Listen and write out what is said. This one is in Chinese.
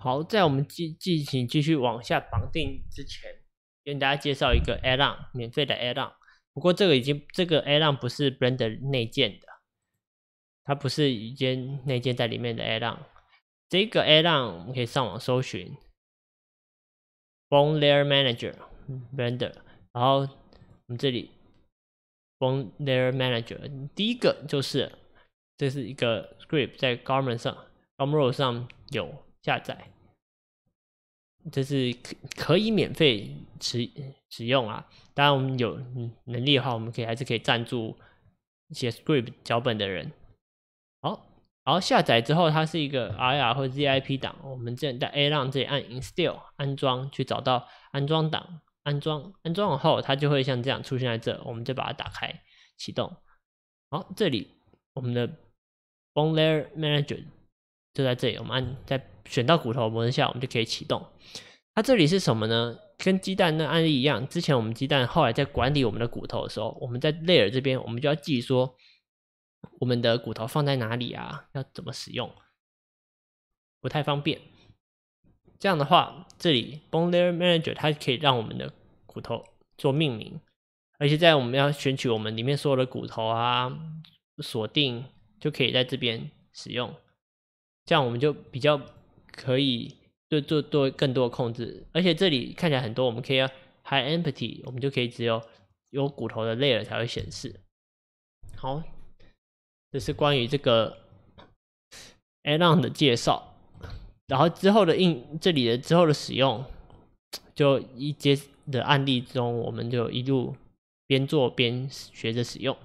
好，在我们进进行继续往下绑定之前，跟大家介绍一个 a i r l o c 免费的 a i r l o c 不过这个已经这个 a i r l o c 不是 Blender 内建的，它不是已经内建在里面的 a i r l o c 这个 a i r l o c 我们可以上网搜寻，Bone Layer Manager Blender。然后我们这里 Bone Layer Manager 第一个就是这是一个 script，在 Garmen 上，Garmro 上有。下载，这是可可以免费使使用啊。当然，我们有能力的话，我们可以还是可以赞助一些 script 脚本的人。好，然后下载之后，它是一个 ir 或 zip 档。我们这在 A 浪这里按 install 安装，去找到安装档，安装安装完后，它就会像这样出现在这。我们就把它打开启动。好，这里我们的 bone layer manager 就在这里，我们按在。选到骨头模式下，我们就可以启动。它这里是什么呢？跟鸡蛋那案例一样，之前我们鸡蛋后来在管理我们的骨头的时候，我们在 e 耳这边，我们就要记说我们的骨头放在哪里啊？要怎么使用？不太方便。这样的话，这里 Bone Layer Manager 它可以让我们的骨头做命名，而且在我们要选取我们里面所有的骨头啊，锁定就可以在这边使用。这样我们就比较。可以做做做更多的控制，而且这里看起来很多，我们可以 high empty，我们就可以只有有骨头的 e 了才会显示。好，这是关于这个 a l o n 的介绍，然后之后的应这里的之后的使用，就一接的案例中，我们就一路边做边学着使用。